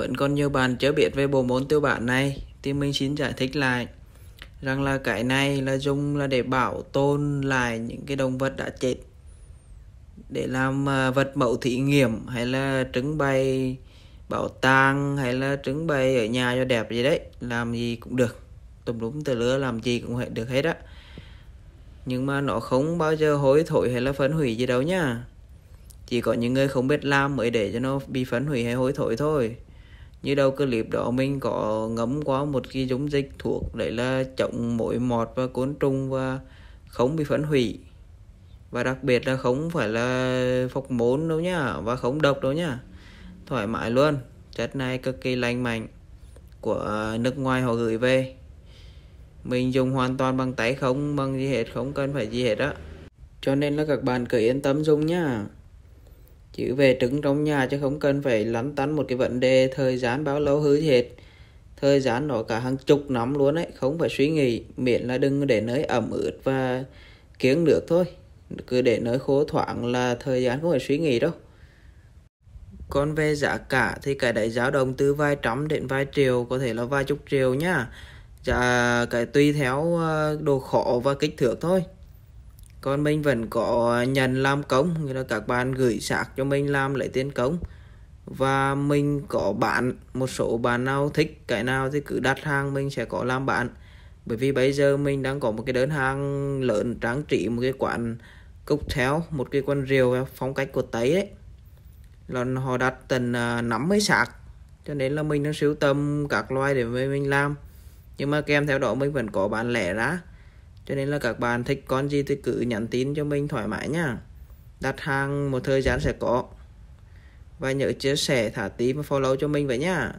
Vẫn còn nhiều bạn chưa biết về bộ môn tiêu bản này thì mình xin giải thích lại rằng là cái này là dùng là để bảo tồn lại những cái động vật đã chết để làm à, vật mẫu thí nghiệm hay là trưng bày bảo tàng hay là trưng bày ở nhà cho đẹp gì đấy làm gì cũng được tùm đúng từ lứa làm gì cũng được hết á nhưng mà nó không bao giờ hối thổi hay là phân hủy gì đâu nhá chỉ có những người không biết làm mới để cho nó bị phân hủy hay hối thổi thôi như đầu clip đó mình có ngấm qua một cái dung dịch thuốc đấy là chống mối mọt và côn trùng và không bị phân hủy và đặc biệt là không phải là phọc mốn đâu nhá và không độc đâu nhá thoải mái luôn chất này cực kỳ lành mạnh của nước ngoài họ gửi về mình dùng hoàn toàn bằng tay không bằng gì hết không cần phải gì hết á cho nên là các bạn cứ yên tâm dùng nhá Chữ về trứng trong nhà chứ không cần phải lắn tắn một cái vấn đề thời gian bao lâu hư hết. Thời gian nó cả hàng chục năm luôn ấy, không phải suy nghĩ, miễn là đừng để nơi ẩm ướt và kiếng nước thôi. Cứ để nơi khô thoảng là thời gian không phải suy nghĩ đâu. Còn về giá cả thì cái đấy giá đồng từ vài trăm đến vài triệu, có thể là vài chục triệu nhá. dạ cái tùy theo ờ, độ khổ và kích thước thôi còn mình vẫn có nhận làm cống nghĩa là các bạn gửi sạc cho mình làm lấy tiền cống và mình có bạn một số bạn nào thích cái nào thì cứ đặt hàng mình sẽ có làm bạn bởi vì bây giờ mình đang có một cái đơn hàng lớn trang trí một cái quán cốc cocktail một cái quán rượu phong cách của tây đấy là họ đặt nắm mới sạc cho nên là mình đang sưu tầm các loài để mình làm nhưng mà kèm theo đó mình vẫn có bán lẻ ra cho nên là các bạn thích con gì thì cứ nhắn tin cho mình thoải mái nha đặt hàng một thời gian sẽ có và nhớ chia sẻ thả tí và follow cho mình vậy nha